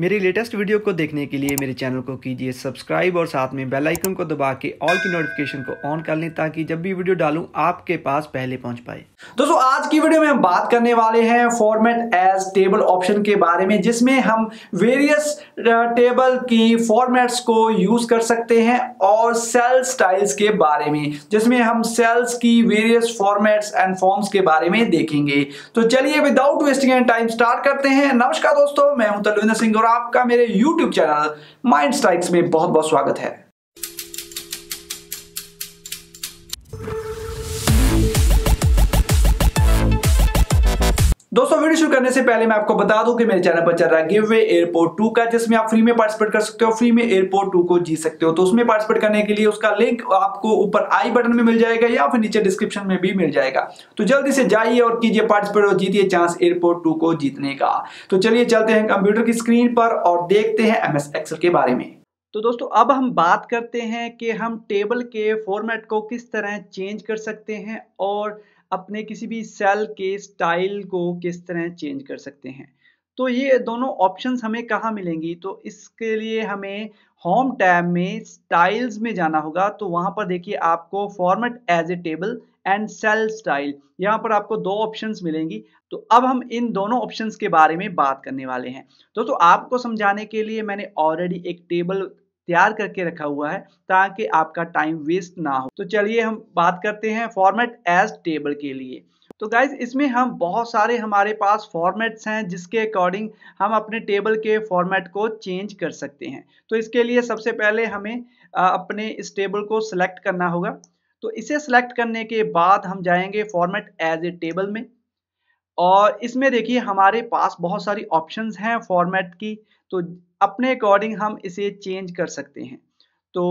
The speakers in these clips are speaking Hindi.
मेरी लेटेस्ट वीडियो को देखने के लिए मेरे चैनल को कीजिए सब्सक्राइब और साथ में बेल आइकन को दबा के ऑल की नोटिफिकेशन को ऑन कर लें ताकि जब भी वीडियो डालूं आपके पास पहले पहुंच पाए दोस्तों आज की वीडियो में हम बात करने वाले हैं फॉर्मेट एज टेबल ऑप्शन के बारे में जिसमें हम वेरियस टेबल की फॉर्मेट्स को यूज कर सकते हैं और सेल स्टाइल्स के बारे में जिसमें हम सेल्स की वेरियस फॉर्मेट्स एंड फॉर्म्स के बारे में देखेंगे तो चलिए without wasting and time start करते हैं नमस्कार दोस्तों मैं हूं तलविंदर सिंह आपका मेरे YouTube चैनल माइंड स्ट्राइक्स में बहुत बहुत स्वागत है दोस्तों वीडियो शुरू करने से पहले मैं आपको बता दूं कि मेरे चैनल पर चल रहा है गिव वे एयरपोर्ट टू का जिसमें आप फ्री में पार्टिसिपेट कर सकते हो फ्री में एयरपोर्ट टू को जीत सकते हो तो उसमें पार्टिसिपेट करने के लिए उसका लिंक आपको ऊपर आई बटन में मिल जाएगा या फिर नीचे डिस्क्रिप्शन में भी मिल जाएगा तो जल्दी से जाइए और कीजिए पार्टिसिपेट और जीतिए चांस एयरपोर्ट टू को जीतने का तो चलिए चलते हैं कंप्यूटर की स्क्रीन पर और देखते हैं एम एक्सल के बारे में तो दोस्तों अब हम बात करते हैं कि हम टेबल के फॉर्मेट को किस तरह चेंज कर सकते हैं और अपने किसी भी सेल के स्टाइल को किस तरह चेंज कर सकते हैं तो ये दोनों ऑप्शंस हमें कहाँ मिलेंगी तो इसके लिए हमें होम टैब में स्टाइल्स में जाना होगा तो वहां पर देखिए आपको format as a table and cell style यहाँ पर आपको दो ऑप्शंस मिलेंगी तो अब हम इन दोनों ऑप्शंस के बारे में बात करने वाले हैं दोस्तों तो आपको समझाने के लिए मैंने ऑलरेडी एक टेबल तैयार करके रखा हुआ है ताकि आपका टाइम वेस्ट ना हो तो चलिए हम बात करते हैं फॉर्मेट एज टेबल के लिए तो गाइज इसमें हम बहुत सारे हमारे पास फॉर्मेट्स हैं जिसके अकॉर्डिंग हम अपने टेबल के फॉर्मेट को चेंज कर सकते हैं तो इसके लिए सबसे पहले हमें अपने इस टेबल को सिलेक्ट करना होगा तो इसे सिलेक्ट करने के बाद हम जाएंगे फॉर्मेट एज ए टेबल में और इसमें देखिए हमारे पास बहुत सारी ऑप्शंस हैं फॉर्मेट की तो अपने अकॉर्डिंग हम इसे चेंज कर सकते हैं तो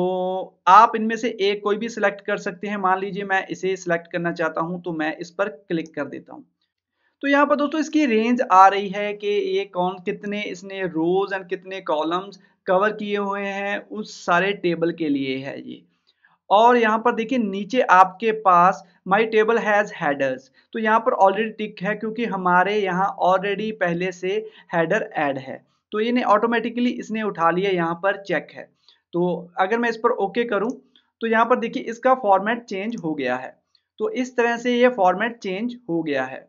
आप इनमें से एक कोई भी सिलेक्ट कर सकते हैं मान लीजिए मैं इसे सिलेक्ट करना चाहता हूं तो मैं इस पर क्लिक कर देता हूं तो यहाँ पर दोस्तों इसकी रेंज आ रही है कि ये कौन कितने इसने रोज एंड कितने कॉलम्स कवर किए हुए हैं उस सारे टेबल के लिए है ये और यहाँ पर देखिए नीचे आपके पास माई टेबल हैज़ हैडर्स तो यहाँ पर ऑलरेडी टिक है क्योंकि हमारे यहाँ ऑलरेडी पहले से हैडर एड है तो ये ऑटोमेटिकली इसने उठा लिया यहाँ पर चेक है तो अगर मैं इस पर ओके okay करूँ तो यहाँ पर देखिए इसका फॉर्मेट चेंज हो गया है तो इस तरह से ये फॉर्मेट चेंज हो गया है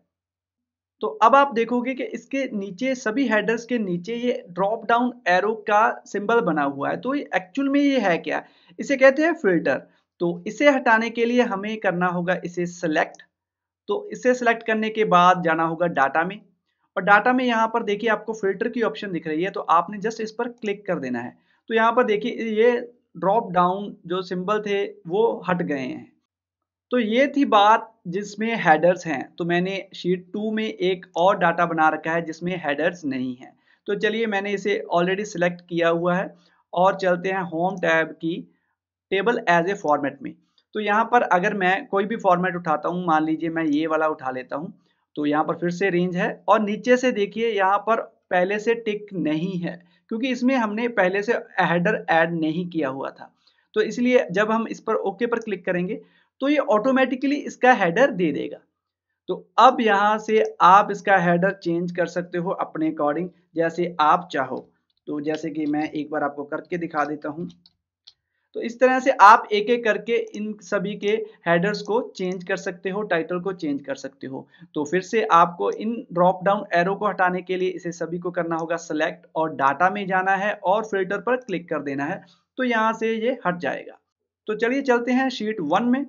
तो अब आप देखोगे कि इसके नीचे सभी हेडर्स के नीचे ये ड्रॉप डाउन एरो का सिंबल बना हुआ है तो एक्चुअल में ये है क्या इसे कहते हैं फिल्टर तो इसे हटाने के लिए हमें करना होगा इसे सेलेक्ट तो इसे सेलेक्ट करने के बाद जाना होगा डाटा में और डाटा में यहाँ पर देखिए आपको फिल्टर की ऑप्शन दिख रही है तो आपने जस्ट इस पर क्लिक कर देना है तो यहाँ पर देखिए ये ड्रॉप डाउन जो सिंबल थे वो हट गए हैं तो ये थी बात जिसमें हेडर्स हैं तो मैंने शीट टू में एक और डाटा बना रखा है जिसमें हेडर्स नहीं है तो चलिए मैंने इसे ऑलरेडी सिलेक्ट किया हुआ है और चलते हैं होम टैब की टेबल एज ए फॉर्मेट में तो यहाँ पर अगर मैं कोई भी फॉर्मेट उठाता हूँ मान लीजिए मैं ये वाला उठा लेता हूँ तो यहाँ पर फिर से रेंज है और नीचे से देखिए यहाँ पर पहले से टिक नहीं है क्योंकि इसमें हमने पहले से हेडर ऐड नहीं किया हुआ था तो इसलिए जब हम इस पर ओके पर क्लिक करेंगे तो ये ऑटोमेटिकली इसका हेडर दे देगा तो अब यहाँ से आप इसका हेडर चेंज कर सकते हो अपने अकॉर्डिंग जैसे आप चाहो तो जैसे कि मैं एक बार आपको करके दिखा देता हूँ तो इस तरह से आप एक एक करके इन सभी के हेडर्स को चेंज कर सकते हो टाइटल को चेंज कर सकते हो तो फिर से आपको इन ड्रॉप डाउन एरो को हटाने के लिए इसे सभी को करना होगा सेलेक्ट और डाटा में जाना है और फिल्टर पर क्लिक कर देना है तो यहाँ से ये हट जाएगा तो चलिए चलते हैं शीट वन में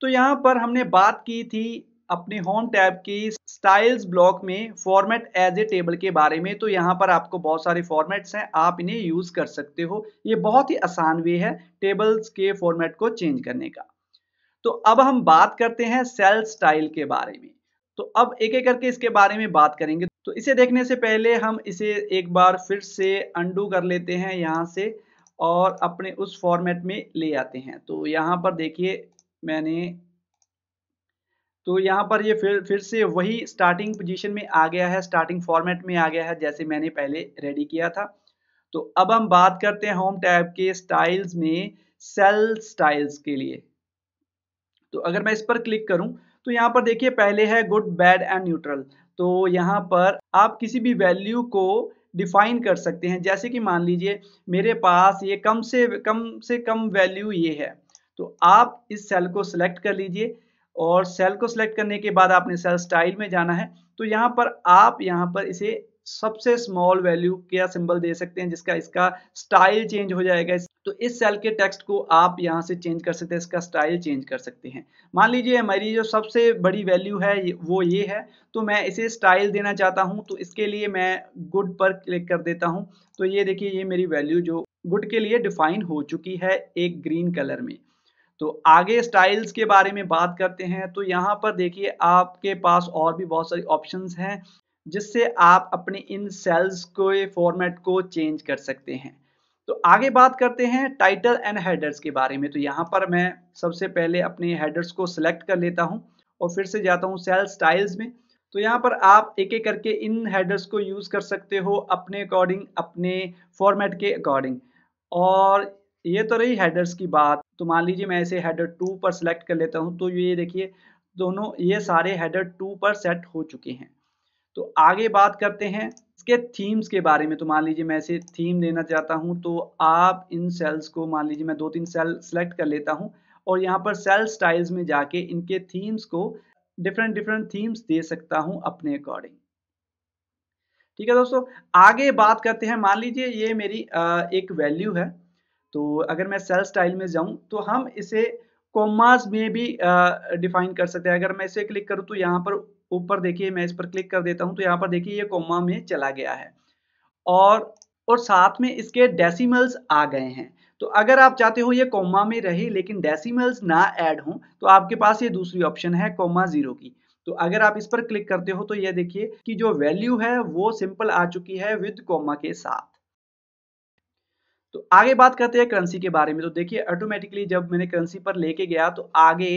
तो यहाँ पर हमने बात की थी अपने होम टैब के स्टाइल्स ब्लॉक में फॉर्मेट एज ए टेबल के बारे में तो यहाँ पर आपको बहुत सारे फॉर्मेट्स हैं आप इन्हें यूज कर सकते हो ये बहुत ही आसान वे है टेबल्स के फॉर्मेट को चेंज करने का तो अब हम बात करते हैं सेल स्टाइल के बारे में तो अब एक एक करके इसके बारे में बात करेंगे तो इसे देखने से पहले हम इसे एक बार फिर से अंडू कर लेते हैं यहाँ से और अपने उस फॉर्मेट में ले आते हैं तो यहाँ पर देखिए मैंने तो यहाँ पर ये फिर फिर से वही स्टार्टिंग पोजीशन में आ गया है स्टार्टिंग फॉर्मेट में आ गया है जैसे मैंने पहले रेडी किया था तो अब हम बात करते हैं होम टैब के स्टाइल्स में सेल स्टाइल्स के लिए तो अगर मैं इस पर क्लिक करूं तो यहाँ पर देखिए पहले है गुड बैड एंड न्यूट्रल तो यहाँ पर आप किसी भी वैल्यू को डिफाइन कर सकते हैं जैसे कि मान लीजिए मेरे पास ये कम से कम से कम वैल्यू ये है तो आप इस सेल को सिलेक्ट कर लीजिए और सेल को सिलेक्ट करने के बाद आपने सेल स्टाइल में जाना है तो यहाँ पर आप यहाँ पर इसे सबसे स्मॉल वैल्यू क्या सिंबल दे सकते हैं जिसका इसका स्टाइल चेंज हो जाएगा तो इस सेल के टेक्स्ट को आप यहाँ से चेंज कर सकते हैं इसका स्टाइल चेंज कर सकते हैं मान लीजिए हमारी जो सबसे बड़ी वैल्यू है वो ये है तो मैं इसे स्टाइल देना चाहता हूँ तो इसके लिए मैं गुड पर क्लिक कर देता हूँ तो ये देखिए ये मेरी वैल्यू जो गुड के लिए डिफाइन हो चुकी है एक ग्रीन कलर में तो आगे स्टाइल्स के बारे में बात करते हैं तो यहाँ पर देखिए आपके पास और भी बहुत सारी ऑप्शंस हैं जिससे आप अपने इन सेल्स को फॉर्मेट को चेंज कर सकते हैं तो आगे बात करते हैं टाइटल एंड हेडर्स के बारे में तो यहाँ पर मैं सबसे पहले अपने हेडर्स को सिलेक्ट कर लेता हूँ और फिर से जाता हूँ सेल स्टाइल्स में तो यहाँ पर आप एक एक करके इन हेडर्स को यूज़ कर सकते हो अपने अकॉर्डिंग अपने फॉर्मेट के अकॉर्डिंग और ये तो रही हेडर्स की बात तो मान लीजिए मैं इसे हेडर टू पर सिलेक्ट कर लेता हूँ तो ये देखिए दोनों ये सारे हेडर टू पर सेट हो चुके हैं तो आगे बात करते हैं इसके थीम्स के बारे में तो मान लीजिए मैं इसे थीम देना चाहता हूँ तो आप इन सेल्स को मान लीजिए मैं दो तीन सेल सेलेक्ट कर लेता हूँ और यहाँ पर सेल स्टाइल्स में जाके इनके थीम्स को डिफरेंट डिफरेंट थीम्स दे सकता हूँ अपने अकॉर्डिंग ठीक है दोस्तों आगे बात करते हैं मान लीजिए ये मेरी एक वैल्यू है तो अगर मैं सेल स्टाइल में जाऊं तो हम इसे कॉमास में भी डिफाइन कर सकते हैं अगर मैं इसे क्लिक करूं तो यहाँ पर ऊपर देखिए मैं इस पर क्लिक कर देता हूं तो यहाँ पर देखिए ये कॉमा में चला गया है और और साथ में इसके डेसिमल्स आ गए हैं तो अगर आप चाहते हो ये कॉमा में रहे लेकिन डेसिमल्स ना ऐड हो तो आपके पास ये दूसरी ऑप्शन है कॉमा जीरो की तो अगर आप इस पर क्लिक करते हो तो ये देखिए कि जो वैल्यू है वो सिंपल आ चुकी है विद कॉमा के साथ तो आगे बात करते हैं करेंसी के बारे में तो देखिए ऑटोमेटिकली जब मैंने करेंसी पर लेके गया तो आगे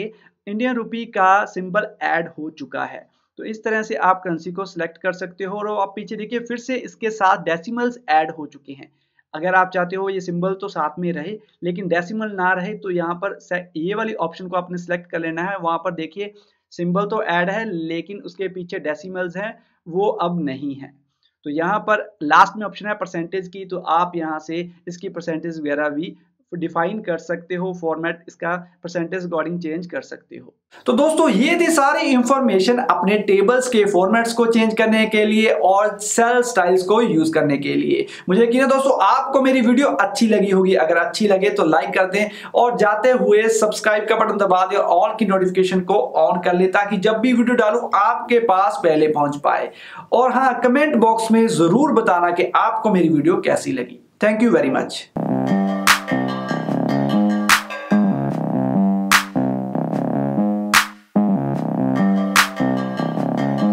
इंडियन रुपी का सिंबल ऐड हो चुका है तो इस तरह से आप करेंसी को सिलेक्ट कर सकते हो और आप पीछे देखिए फिर से इसके साथ डेसिमल्स ऐड हो चुके हैं अगर आप चाहते हो ये सिंबल तो साथ में रहे लेकिन डेसिमल ना रहे तो यहाँ पर ये वाली ऑप्शन को आपने सेलेक्ट कर लेना है वहाँ पर देखिए सिंबल तो ऐड है लेकिन उसके पीछे डेसिमल्स हैं वो अब नहीं है तो यहाँ पर लास्ट में ऑप्शन है परसेंटेज की तो आप यहाँ से इसकी परसेंटेज वगैरह भी डिफाइन कर सकते हो फॉर्मेट इसका परसेंटेज अकॉर्डिंग चेंज कर सकते हो तो दोस्तों ये थी सारी इंफॉर्मेशन अपने टेबल्स के फॉर्मेट्स को चेंज करने के लिए और सेल स्टाइल्स को यूज करने के लिए मुझे यकीन है दोस्तों आपको मेरी वीडियो अच्छी लगी होगी अगर अच्छी लगे तो लाइक कर दें और जाते हुए सब्सक्राइब का बटन दबा दें और ऑल की नोटिफिकेशन को ऑन कर लें ताकि जब भी वीडियो डालू आपके पास पहले पहुंच पाए और हाँ कमेंट बॉक्स में जरूर बताना कि आपको मेरी वीडियो कैसी लगी थैंक यू वेरी मच